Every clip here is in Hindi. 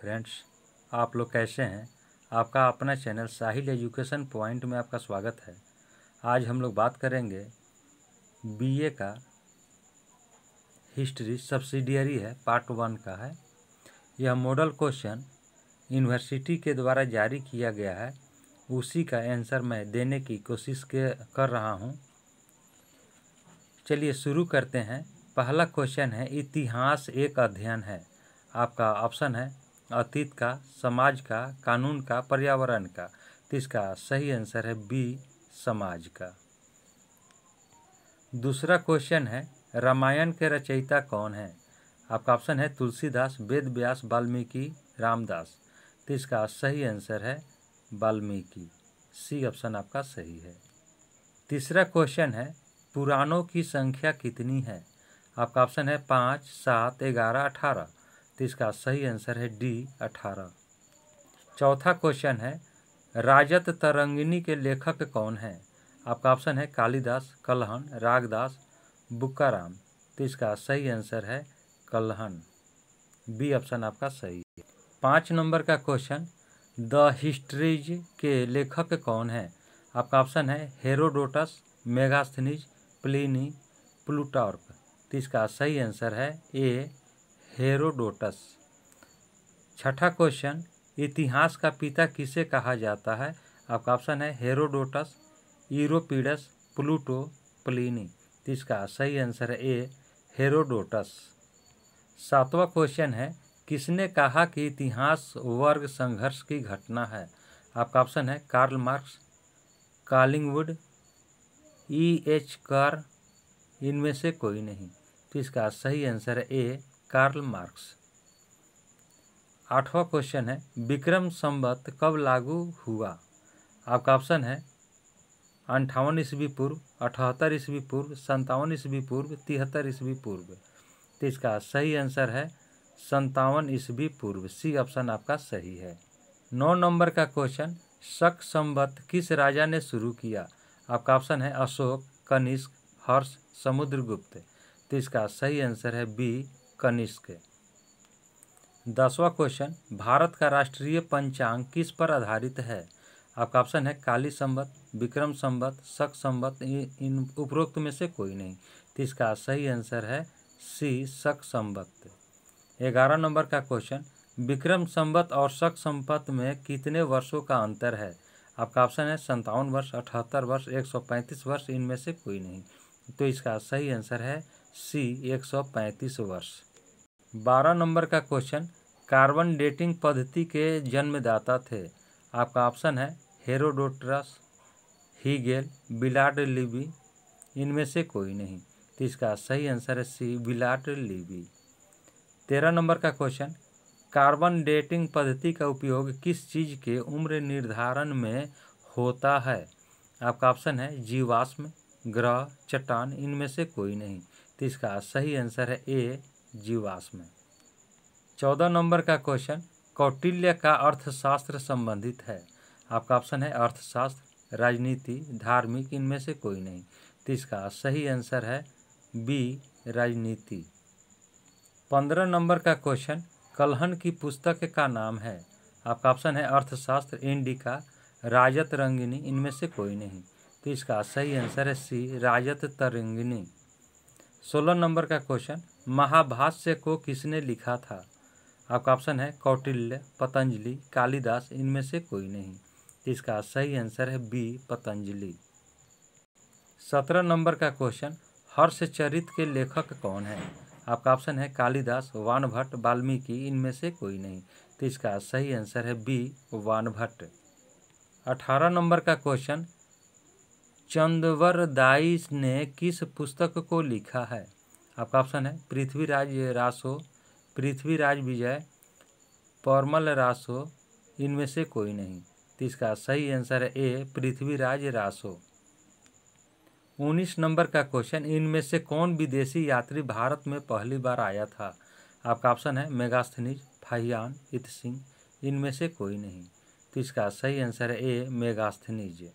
फ्रेंड्स आप लोग कैसे हैं आपका अपना चैनल साहिल एजुकेशन पॉइंट में आपका स्वागत है आज हम लोग बात करेंगे बीए का हिस्ट्री सब्सिडियरी है पार्ट वन का है यह मॉडल क्वेश्चन यूनिवर्सिटी के द्वारा जारी किया गया है उसी का आंसर मैं देने की कोशिश कर रहा हूँ चलिए शुरू करते हैं पहला क्वेश्चन है इतिहास एक अध्ययन है आपका ऑप्शन है अतीत का समाज का कानून का पर्यावरण का तो इसका सही आंसर है बी समाज का दूसरा क्वेश्चन है रामायण के रचयिता कौन है आपका ऑप्शन है तुलसीदास वेद व्यास वाल्मीकि रामदास तो इसका सही आंसर है वाल्मीकि सी ऑप्शन आपका सही है तीसरा क्वेश्चन है पुराणों की संख्या कितनी है आपका ऑप्शन है पाँच सात ग्यारह अठारह तो इसका सही आंसर है डी अठारह चौथा क्वेश्चन है राजत तरंगिनी के लेखक कौन हैं आपका ऑप्शन है कालिदास कलहन रागदास बुक्काराम तो इसका सही आंसर है कलहन बी ऑप्शन आपका सही है पाँच नंबर का क्वेश्चन द हिस्ट्रीज के लेखक कौन हैं आपका ऑप्शन है हेरोडोटस मेगास्थनीज प्लिनी प्लूटॉर्क तो इसका सही आंसर है ए हेरोडोटस छठा क्वेश्चन इतिहास का पिता किसे कहा जाता है आपका ऑप्शन है हेरोडोटस यूरोपीडस प्लूटो प्लीनी तो इसका सही आंसर है ए हेरोडोटस सातवां क्वेश्चन है किसने कहा कि इतिहास वर्ग संघर्ष की घटना है आपका ऑप्शन है Karl Marx Collingwood E H Carr इनमें से कोई नहीं तो इसका सही आंसर है ए कार्ल मार्क्स आठवां क्वेश्चन है विक्रम संवत कब लागू हुआ आपका ऑप्शन है अंठावन ईस्वी पूर्व अठहत्तर ईस्वी पूर्व संतावन ईस्वी पूर्व तिहत्तर ईस्वी पूर्व तो इसका सही आंसर है संतावन ईस्वी पूर्व सी ऑप्शन आपका सही है नौ नंबर का क्वेश्चन शक संवत किस राजा ने शुरू किया आपका ऑप्शन है अशोक कनिष्क हर्ष समुद्रगुप्त तो इसका सही आंसर है बी कनिष्क दसवां क्वेश्चन भारत का राष्ट्रीय पंचांग किस पर आधारित है आपका ऑप्शन है काली संबत विक्रम संबत शक संबत इन उपरोक्त में से कोई नहीं तो इसका सही आंसर है सी शक संबत ग्यारह नंबर का क्वेश्चन विक्रम संबत और शक संबत में कितने वर्षों का अंतर है आपका ऑप्शन है संतावन वर्ष अठहत्तर वर्ष एक सौ पैंतीस वर्ष इनमें से कोई नहीं तो इसका सही आंसर है सी एक सौ पैंतीस वर्ष बारह नंबर का क्वेश्चन कार्बन डेटिंग पद्धति के जन्मदाता थे आपका ऑप्शन है हेरोडोट्रस हीगेल बिलाड लिबी इनमें से कोई नहीं तो इसका सही आंसर है सी बिलाड लिबी तेरह नंबर का क्वेश्चन कार्बन डेटिंग पद्धति का उपयोग किस चीज़ के उम्र निर्धारण में होता है आपका ऑप्शन है जीवाश्म ग्रह चट्टान इनमें से कोई नहीं तो इसका सही आंसर है ए जीवाश्म चौदह नंबर का क्वेश्चन कौटिल्य का अर्थशास्त्र संबंधित है आपका ऑप्शन है अर्थशास्त्र राजनीति धार्मिक इनमें से कोई नहीं तो इसका सही आंसर है बी राजनीति पंद्रह नंबर का क्वेश्चन कलहन की पुस्तक का नाम है आपका ऑप्शन है अर्थशास्त्र इंडिका राजत रंगिनी इनमें से कोई नहीं तो इसका सही आंसर है सी राजत तरंगिनी सोलह नंबर का क्वेश्चन महाभाष्य को किसने लिखा था आपका ऑप्शन है कौटिल्य पतंजलि कालिदास इनमें से कोई नहीं इसका सही आंसर है बी पतंजलि सत्रह नंबर का क्वेश्चन हर्षचरित के लेखक कौन है आपका ऑप्शन है कालिदास वानभट्ट वाल्मीकि इनमें से कोई नहीं तो इसका सही आंसर है बी वानभट्ट अठारह नंबर का क्वेश्चन चंदवर दाइस ने किस पुस्तक को लिखा है आपका ऑप्शन है पृथ्वीराज रासो पृथ्वीराज विजय परमल रासो इनमें से कोई नहीं तो इसका सही आंसर है ए पृथ्वीराज रासो उन्नीस नंबर का क्वेश्चन इनमें से कौन विदेशी यात्री भारत में पहली बार आया था आपका ऑप्शन है मेगास्थनीज फाहियान इत सिंह इनमें से कोई नहीं तो इसका सही आंसर है ए मेगास्थनीज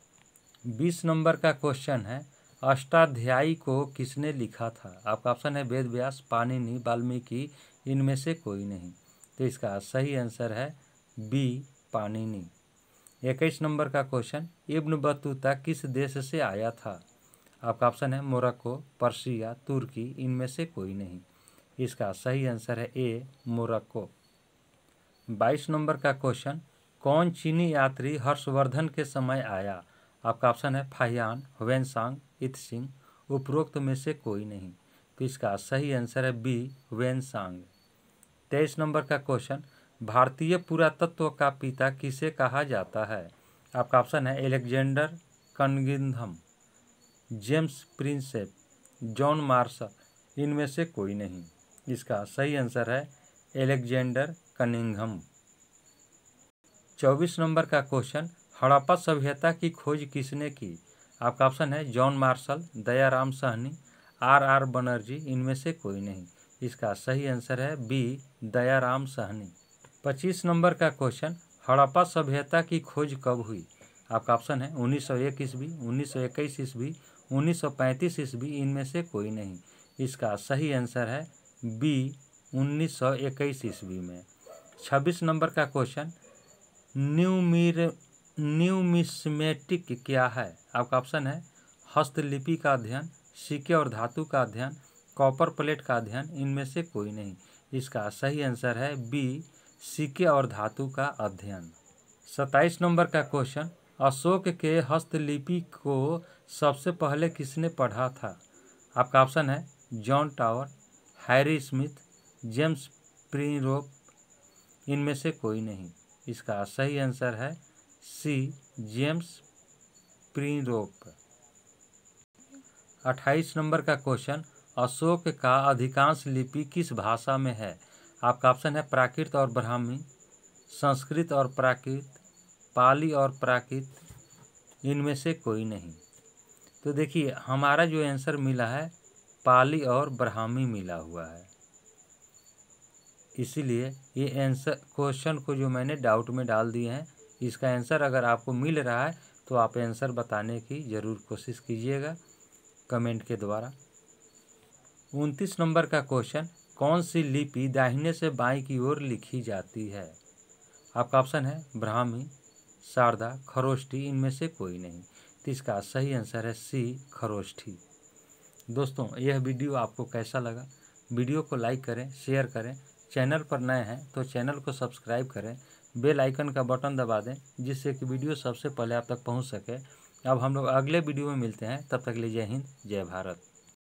बीस नंबर का क्वेश्चन है अष्टाध्यायी को किसने लिखा था आपका ऑप्शन है वेद व्यास पाणिनि वाल्मीकि इनमें से कोई नहीं तो इसका सही आंसर है बी पाणिनि इक्कीस नंबर का क्वेश्चन इब्न बतूता किस देश से आया था आपका ऑप्शन है मोरक्को पर्सिया तुर्की इनमें से कोई नहीं इसका सही आंसर है ए मोरक्को बाईस नंबर का क्वेश्चन कौन चीनी यात्री हर्षवर्धन के समय आया आपका ऑप्शन है फाहियान वेनसांग इत सिंह उपरोक्त में से कोई नहीं तो इसका सही आंसर है बी वेनसांग तेईस नंबर का क्वेश्चन भारतीय पुरातत्व का पिता किसे कहा जाता है आपका ऑप्शन है एलेक्जेंडर कनगिंधम जेम्स प्रिंसेप जॉन मार्शल इनमें से कोई नहीं इसका सही आंसर है एलेक्जेंडर कनिंगम चौबीस नंबर का क्वेश्चन हड़प्पा सभ्यता की खोज किसने की आपका ऑप्शन है John Marshall Dayaram Sahni R R Banerji इनमें से कोई नहीं इसका सही आंसर है बी दयाराम सहनी पच्चीस नंबर का क्वेश्चन हड़प्पा सभ्यता की खोज कब हुई आपका ऑप्शन है उन्नीस सौ एक ईस्वी उन्नीस सौ इक्कीस ईस्वी उन्नीस सौ पैंतीस ईस्वी इनमें से कोई नहीं इसका सही आंसर है बी उन्नीस सौ इक्कीस ईस्वी में छब्बीस नंबर का क्वेश्चन न्यू मीर न्यूमिसमेटिक क्या है आपका ऑप्शन है हस्तलिपि का अध्ययन सिक्के और धातु का अध्ययन कॉपर प्लेट का अध्ययन इनमें से कोई नहीं इसका सही आंसर है बी सिक्के और धातु का अध्ययन सत्ताईस नंबर का क्वेश्चन अशोक के हस्तलिपि को सबसे पहले किसने पढ़ा था आपका ऑप्शन है John Tower Harry Smith James Prinsep इनमें से कोई नहीं इसका सही आंसर है सी जेम्स प्रिनरोप अट्ठाईस नंबर का क्वेश्चन अशोक का अधिकांश लिपि किस भाषा में है आपका ऑप्शन है प्राकृत और ब्राह्मी संस्कृत और प्राकृत पाली और प्राकृत इनमें से कोई नहीं तो देखिए हमारा जो आंसर मिला है पाली और ब्राह्मी मिला हुआ है इसीलिए ये आंसर क्वेश्चन को जो मैंने डाउट में डाल दिए हैं इसका आंसर अगर आपको मिल रहा है तो आप आंसर बताने की ज़रूर कोशिश कीजिएगा कमेंट के द्वारा उनतीस नंबर का क्वेश्चन कौन सी लिपि दाहिने से बाएं की ओर लिखी जाती है आपका ऑप्शन है ब्राह्मी शारदा खरोष्ठी इनमें से कोई नहीं तो इसका सही आंसर है सी खरोष्ठी दोस्तों यह वीडियो आपको कैसा लगा वीडियो को लाइक करें शेयर करें चैनल पर नए हैं तो चैनल को सब्सक्राइब करें बेल आइकन का बटन दबा दें जिससे कि वीडियो सबसे पहले आप तक पहुँच सके अब हम लोग अगले वीडियो में मिलते हैं तब तक लिए जय हिंद जय भारत